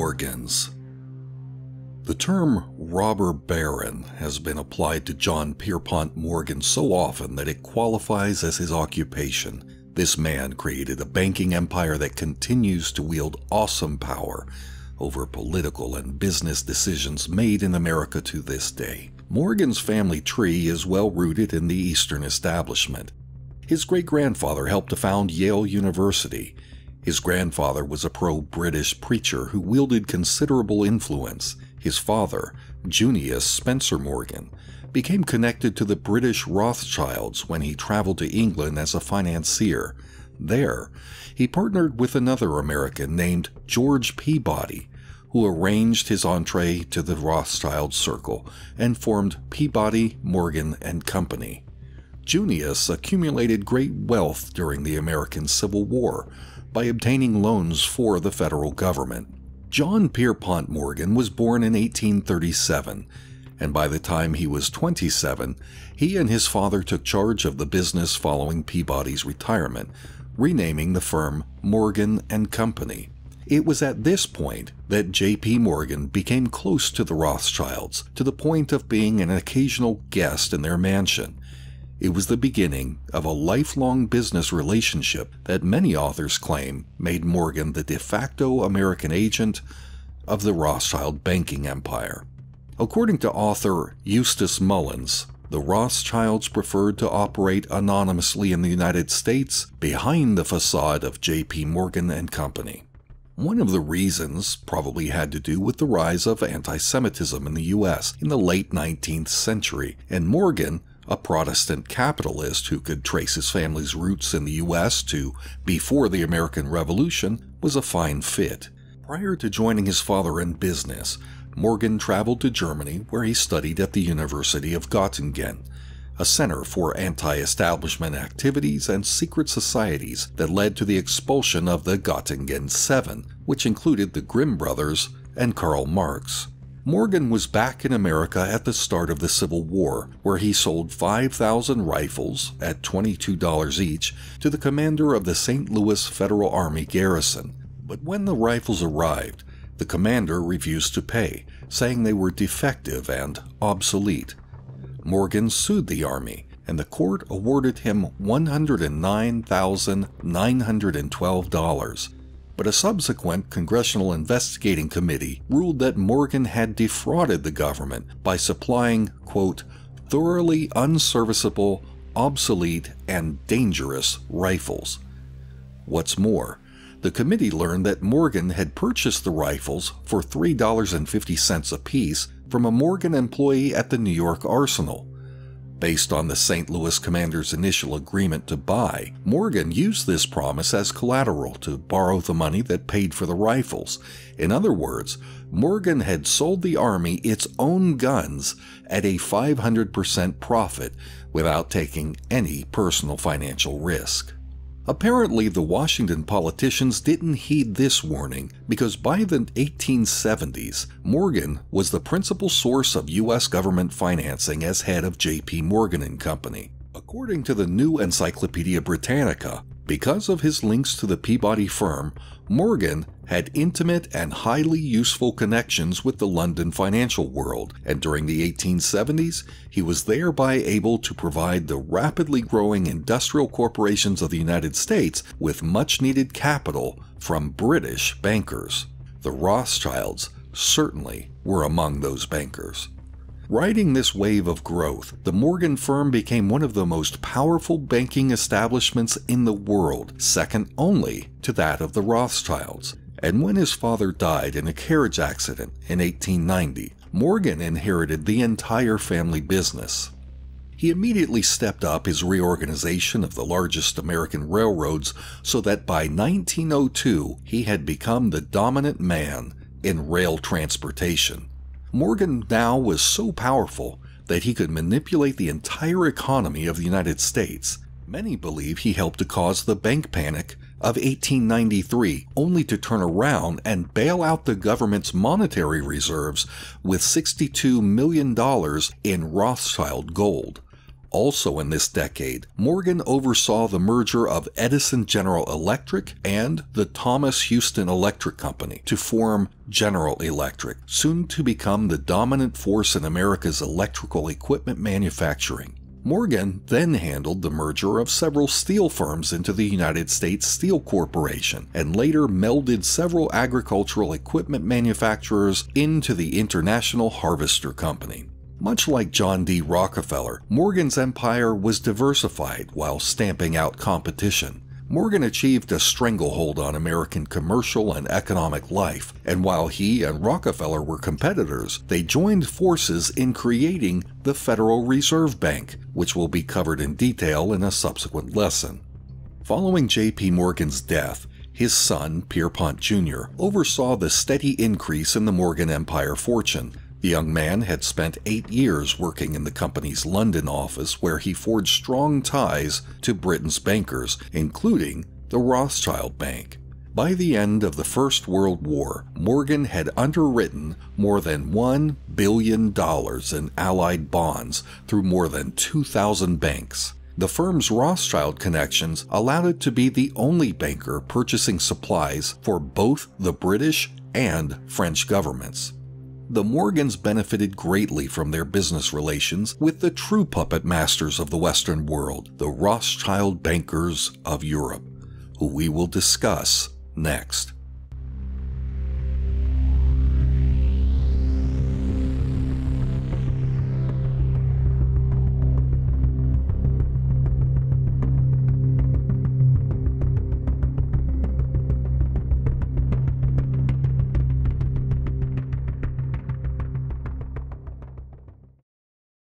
organs. The term robber baron has been applied to John Pierpont Morgan so often that it qualifies as his occupation. This man created a banking empire that continues to wield awesome power over political and business decisions made in America to this day. Morgan's family tree is well rooted in the Eastern establishment. His great grandfather helped to found Yale University his grandfather was a pro British preacher who wielded considerable influence. His father, Junius Spencer Morgan, became connected to the British Rothschilds when he traveled to England as a financier. There, he partnered with another American named George Peabody, who arranged his entree to the Rothschild circle and formed Peabody, Morgan, and Company. Junius accumulated great wealth during the American Civil War, by obtaining loans for the federal government. John Pierpont Morgan was born in 1837, and by the time he was 27, he and his father took charge of the business following Peabody's retirement, renaming the firm Morgan and Company. It was at this point that J.P. Morgan became close to the Rothschilds to the point of being an occasional guest in their mansion. It was the beginning of a lifelong business relationship that many authors claim made Morgan the de facto American agent of the Rothschild banking empire. According to author Eustace Mullins, the Rothschilds preferred to operate anonymously in the United States behind the facade of J.P. Morgan and Company. One of the reasons probably had to do with the rise of anti Semitism in the US in the late 19th century, and Morgan a Protestant capitalist who could trace his family's roots in the U.S. to before the American Revolution, was a fine fit. Prior to joining his father in business, Morgan traveled to Germany where he studied at the University of Göttingen, a center for anti-establishment activities and secret societies that led to the expulsion of the Göttingen Seven, which included the Grimm brothers and Karl Marx. Morgan was back in America at the start of the Civil War, where he sold 5,000 rifles at $22 each to the commander of the St. Louis Federal Army garrison. But when the rifles arrived, the commander refused to pay, saying they were defective and obsolete. Morgan sued the Army, and the court awarded him $109,912 but a subsequent congressional investigating committee ruled that Morgan had defrauded the government by supplying, quote, thoroughly unserviceable, obsolete, and dangerous rifles. What's more, the committee learned that Morgan had purchased the rifles for $3.50 apiece from a Morgan employee at the New York Arsenal, Based on the St. Louis Commander's initial agreement to buy, Morgan used this promise as collateral to borrow the money that paid for the rifles. In other words, Morgan had sold the Army its own guns at a 500% profit without taking any personal financial risk. Apparently, the Washington politicians didn't heed this warning because by the 1870s, Morgan was the principal source of U.S. government financing as head of J.P. Morgan and Company. According to the New Encyclopedia Britannica, because of his links to the Peabody firm, Morgan had intimate and highly useful connections with the London financial world, and during the 1870s, he was thereby able to provide the rapidly growing industrial corporations of the United States with much needed capital from British bankers. The Rothschilds certainly were among those bankers. Riding this wave of growth, the Morgan firm became one of the most powerful banking establishments in the world, second only to that of the Rothschilds. And when his father died in a carriage accident in 1890, Morgan inherited the entire family business. He immediately stepped up his reorganization of the largest American railroads so that by 1902 he had become the dominant man in rail transportation. Morgan now was so powerful that he could manipulate the entire economy of the United States. Many believe he helped to cause the bank panic of 1893, only to turn around and bail out the government's monetary reserves with $62 million in Rothschild gold. Also in this decade, Morgan oversaw the merger of Edison General Electric and the Thomas Houston Electric Company to form General Electric, soon to become the dominant force in America's electrical equipment manufacturing. Morgan then handled the merger of several steel firms into the United States Steel Corporation and later melded several agricultural equipment manufacturers into the International Harvester Company. Much like John D. Rockefeller, Morgan's empire was diversified while stamping out competition. Morgan achieved a stranglehold on American commercial and economic life, and while he and Rockefeller were competitors, they joined forces in creating the Federal Reserve Bank, which will be covered in detail in a subsequent lesson. Following J.P. Morgan's death, his son, Pierpont Jr., oversaw the steady increase in the Morgan Empire fortune, the young man had spent eight years working in the company's London office, where he forged strong ties to Britain's bankers, including the Rothschild Bank. By the end of the First World War, Morgan had underwritten more than $1 billion in Allied bonds through more than 2,000 banks. The firm's Rothschild connections allowed it to be the only banker purchasing supplies for both the British and French governments the Morgans benefited greatly from their business relations with the true puppet masters of the Western world, the Rothschild bankers of Europe, who we will discuss next.